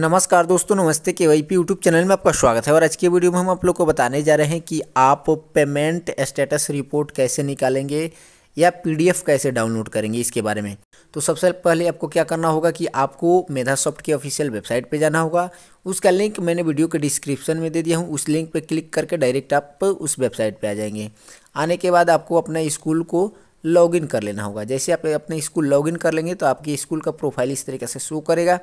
नमस्कार दोस्तों नमस्ते के वाई पी यूट्यूब चैनल में आपका स्वागत है और आज की वीडियो में हम आप लोग को बताने जा रहे हैं कि आप पेमेंट स्टेटस रिपोर्ट कैसे निकालेंगे या पीडीएफ कैसे डाउनलोड करेंगे इसके बारे में तो सबसे पहले आपको क्या करना होगा कि आपको मेधा सॉफ्ट की ऑफिशियल वेबसाइट पर जाना होगा उसका लिंक मैंने वीडियो के डिस्क्रिप्शन में दे दिया हूँ उस लिंक पर क्लिक करके डायरेक्ट आप उस वेबसाइट पर आ जाएंगे आने के बाद आपको अपने स्कूल को लॉगिन कर लेना होगा जैसे आप अपने स्कूल लॉगिन कर लेंगे तो आपकी स्कूल का प्रोफाइल इस तरीके से शो करेगा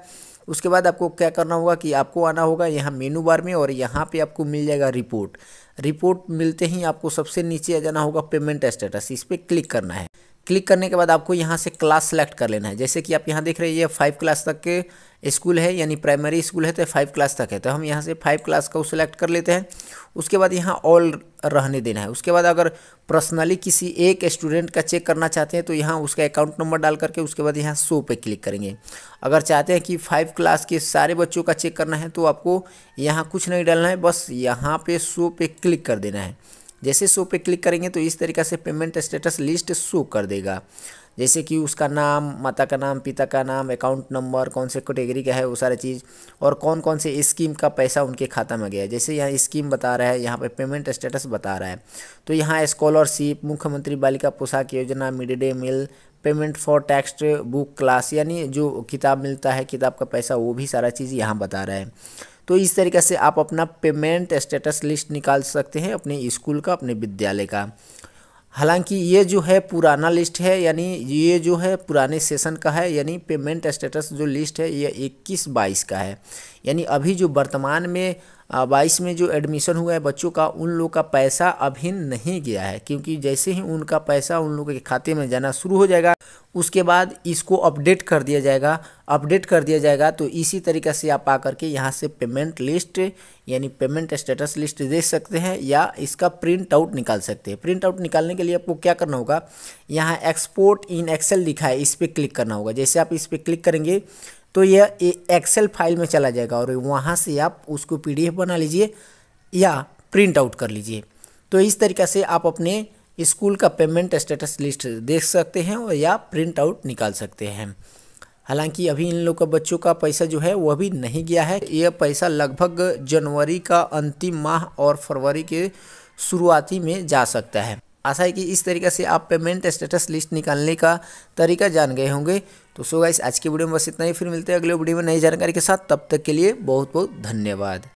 उसके बाद आपको क्या करना होगा कि आपको आना होगा यहाँ मेनू बार में और यहाँ पे आपको मिल जाएगा रिपोर्ट रिपोर्ट मिलते ही आपको सबसे नीचे आ जाना होगा पेमेंट स्टेटस इस पर क्लिक करना है क्लिक करने के बाद आपको यहाँ से क्लास सेलेक्ट कर लेना है जैसे कि आप यहाँ देख रहे हैं ये फाइव क्लास तक के स्कूल है यानी प्राइमरी स्कूल है तो फाइव क्लास तक है तो हम यहाँ से फाइव क्लास का सेलेक्ट कर लेते हैं उसके बाद यहाँ ऑल रहने देना है उसके बाद अगर पर्सनली किसी एक स्टूडेंट का चेक करना चाहते हैं तो यहाँ उसका अकाउंट नंबर डाल करके उसके बाद यहाँ शो पे क्लिक करेंगे अगर चाहते हैं कि फाइव क्लास के सारे बच्चों का चेक करना है तो आपको यहाँ कुछ नहीं डालना है बस यहाँ पे शो पे क्लिक कर देना है जैसे शो पे क्लिक करेंगे तो इस तरीका से पेमेंट स्टेटस लिस्ट शो कर देगा जैसे कि उसका नाम माता का नाम पिता का नाम अकाउंट नंबर कौन से कैटेगरी का है वो सारा चीज़ और कौन कौन से स्कीम का पैसा उनके खाता में गया जैसे यहाँ स्कीम बता रहा है यहाँ पे पेमेंट स्टेटस बता रहा है तो यहाँ स्कॉलरशिप मुख्यमंत्री Balika Poshak Yojana mid day meal payment for text book class यानी जो किताब मिलता है किताब का पैसा वो भी सारा चीज़ यहाँ बता रहा है तो इस तरीके से आप अपना पेमेंट स्टेटस लिस्ट निकाल सकते हैं अपने स्कूल का अपने विद्यालय का हालांकि ये जो है पुराना लिस्ट है यानी ये जो है पुराने सेशन का है यानी पेमेंट स्टेटस जो लिस्ट है ये इक्कीस बाईस का है यानी अभी जो वर्तमान में बाईस में जो एडमिशन हुआ है बच्चों का उन लोग का पैसा अभी नहीं गया है क्योंकि जैसे ही उनका पैसा उन लोगों के खाते में जाना शुरू हो जाएगा उसके बाद इसको अपडेट कर दिया जाएगा अपडेट कर दिया जाएगा तो इसी तरीके से आप आ करके यहाँ से पेमेंट लिस्ट यानी पेमेंट स्टेटस लिस्ट देख सकते हैं या इसका प्रिंट आउट निकाल सकते हैं प्रिंट आउट निकालने के लिए आपको क्या करना होगा यहाँ एक्सपोर्ट इन एक्सेल लिखा है इस पर क्लिक करना होगा जैसे आप इस पर क्लिक करेंगे तो यह एक्सेल फाइल में चला जाएगा और वहाँ से आप उसको पी बना लीजिए या प्रिंट आउट कर लीजिए तो इस तरीके से आप अपने स्कूल का पेमेंट स्टेटस लिस्ट देख सकते हैं और या प्रिंट आउट निकाल सकते हैं हालांकि अभी इन लोगों का बच्चों का पैसा जो है वह अभी नहीं गया है यह पैसा लगभग जनवरी का अंतिम माह और फरवरी के शुरुआती में जा सकता है आशा है कि इस तरीके से आप पेमेंट स्टेटस लिस्ट निकालने का तरीका जान गए होंगे तो सो गाइस आज की वीडियो में बस इतना ही फिर मिलते हैं अगले वीडियो में नई जानकारी के साथ तब तक के लिए बहुत बहुत धन्यवाद